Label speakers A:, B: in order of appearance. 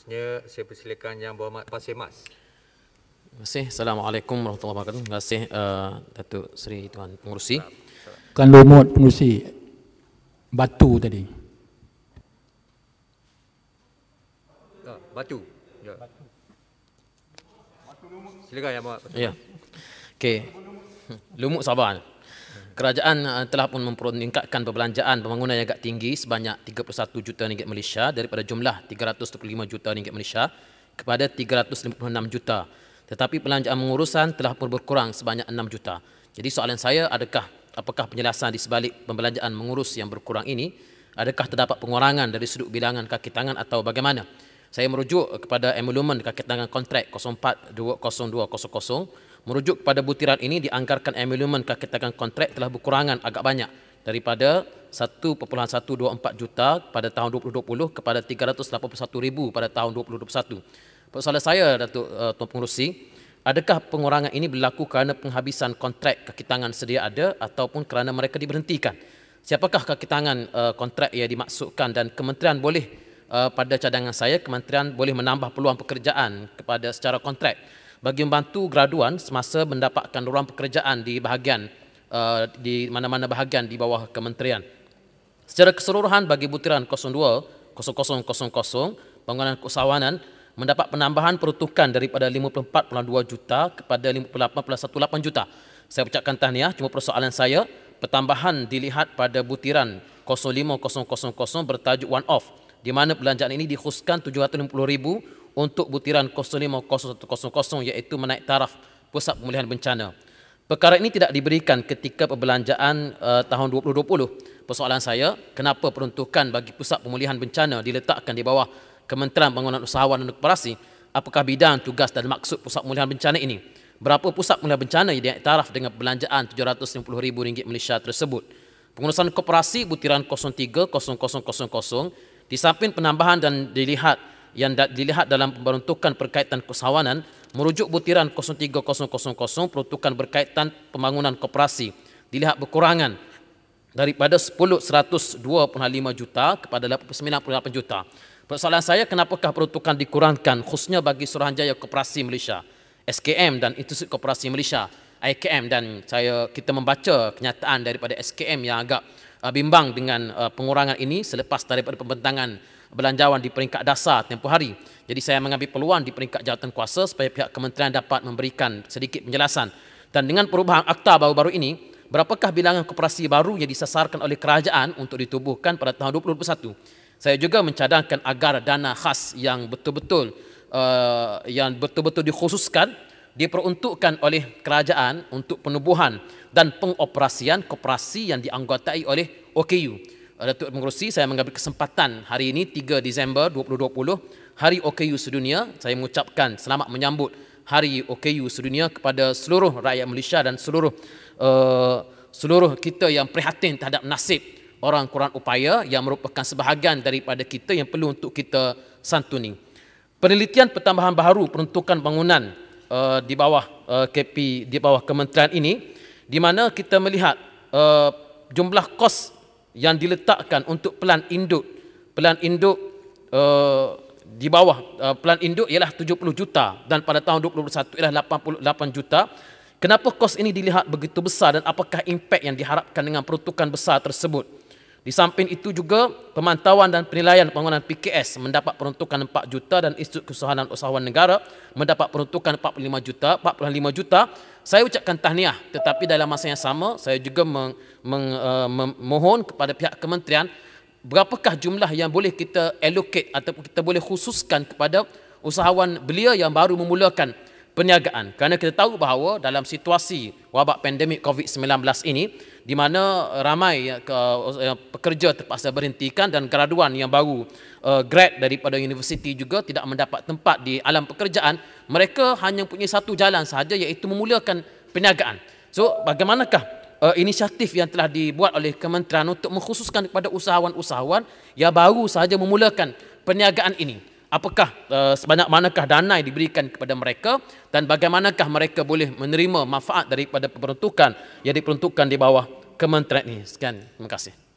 A: Seterusnya saya persilakan yang berhormat Pasir Mas. Terima kasih. Assalamualaikum warahmatullahi wabarakatuh. Terima kasih uh, Datuk Seri Tuan Pengurusi. Tuan Lomot Pengurusi Batu tadi. Ah, Batu. Ya. Silakan yang buat. Ya. Okey. Lumut sabar kerajaan eh, telah pun memperingkatkan perbelanjaan pembangunan yang agak tinggi sebanyak 31 juta ringgit Malaysia daripada jumlah 325 juta ringgit Malaysia kepada 356 juta. Tetapi perbelanjaan pengurusan telah pun berkurang sebanyak 6 juta. Jadi soalan saya adakah apakah penjelasan di sebalik pembelanjaan mengurus yang berkurang ini? Adakah terdapat pengurangan dari sudut bilangan kaki tangan atau bagaimana? Saya merujuk kepada emolumen kaki tangan kontrak 042200 Merujuk kepada butiran ini dianggarkan emolumen kakitakan kontrak telah berkurangan agak banyak daripada 1.124 juta pada tahun 2020 kepada 381 ribu pada tahun 2021. Persoalan saya Datuk uh, Tuan Pengurusi, adakah pengurangan ini berlaku kerana penghabisan kontrak kakitangan sedia ada ataupun kerana mereka diberhentikan? Siapakah kakitangan uh, eh, kontrak yang dimaksudkan dan kementerian boleh uh, pada cadangan saya kementerian boleh menambah peluang pekerjaan kepada secara kontrak? bagi membantu graduan semasa mendapatkan ruang pekerjaan di bahagian uh, di mana-mana bahagian di bawah kementerian. Secara keseluruhan bagi butiran 020000 pembangunan keusahawanan mendapat penambahan peruntukan daripada 54.2 juta kepada 58.18 juta. Saya ucapkan tahniah cuma persoalan saya pertambahan dilihat pada butiran 05000 bertajuk one off di mana belanjaan ini dikhususkan 750000 untuk butiran 050100 iaitu menaik taraf pusat pemulihan bencana. Perkara ini tidak diberikan ketika perbelanjaan uh, tahun 2020. Persoalan saya, kenapa peruntukan bagi pusat pemulihan bencana diletakkan di bawah Kementerian Pembangunan Usahawan dan Koperasi? Apakah bidang tugas dan maksud pusat pemulihan bencana ini? Berapa pusat pemulihan bencana yang diiktiraf dengan perbelanjaan RM750,000 Malaysia tersebut? Pengurusan koperasi butiran 030000 di samping penambahan dan dilihat yang dilihat dalam peruntukan berkaitan keusahawanan merujuk butiran 03000 peruntukan berkaitan pembangunan koperasi dilihat berkurangan daripada 10.125 juta kepada 98 juta. Persoalan saya kenapakah peruntukan dikurangkan khususnya bagi Suruhanjaya Koperasi Malaysia, SKM dan Institut Koperasi Malaysia, IKM dan saya kita membaca kenyataan daripada SKM yang agak uh, bimbang dengan uh, pengurangan ini selepas daripada pembentangan belanjawan di peringkat dasar tempoh hari. Jadi saya mengambil peluang di peringkat jawatan kuasa supaya pihak kementerian dapat memberikan sedikit penjelasan. Dan dengan perubahan akta baru-baru ini, berapakah bilangan koperasi baru yang disasarkan oleh kerajaan untuk ditubuhkan pada tahun 2021? Saya juga mencadangkan agar dana khas yang betul-betul uh, yang betul-betul dikhususkan diperuntukkan oleh kerajaan untuk penubuhan dan pengoperasian koperasi yang dianggotai oleh OKU. Datuk Pengerusi, saya mengambil kesempatan hari ini 3 Disember 2020, Hari OKU Sedunia. Saya mengucapkan selamat menyambut Hari OKU Sedunia kepada seluruh rakyat Malaysia dan seluruh uh, seluruh kita yang prihatin terhadap nasib orang kurang upaya yang merupakan sebahagian daripada kita yang perlu untuk kita santuni. Penelitian pertambahan baru peruntukan bangunan uh, di bawah uh, eh, KP di bawah kementerian ini di mana kita melihat uh, jumlah kos yang diletakkan untuk pelan induk. Pelan induk uh, di bawah uh, pelan induk ialah 70 juta dan pada tahun 2021 ialah 88 juta. Kenapa kos ini dilihat begitu besar dan apakah impak yang diharapkan dengan peruntukan besar tersebut? Di samping itu juga, pemantauan dan penilaian pembangunan PKS mendapat peruntukan 4 juta dan Institut Keusahawanan Usahawan Negara mendapat peruntukan 45 juta, 45 juta. Saya ucapkan tahniah tetapi dalam masa yang sama saya juga memohon eh, kepada pihak kementerian berapakah jumlah yang boleh kita allocate ataupun kita boleh khususkan kepada usahawan belia yang baru memulakan perniagaan. Kerana kita tahu bahawa dalam situasi wabak pandemik COVID-19 ini, di mana ramai ya, eh, pekerja terpaksa berhentikan dan graduan yang baru eh, grad daripada universiti juga tidak mendapat tempat di alam pekerjaan, mereka hanya punya satu jalan sahaja iaitu memulakan perniagaan. So bagaimanakah eh, inisiatif yang telah dibuat oleh kementerian untuk mengkhususkan kepada usahawan-usahawan yang baru sahaja memulakan perniagaan ini? apakah uh, sebanyak manakah dana yang diberikan kepada mereka dan bagaimanakah mereka boleh menerima manfaat daripada peruntukan yang diperuntukkan di bawah kementerian ini. Sekian, terima kasih.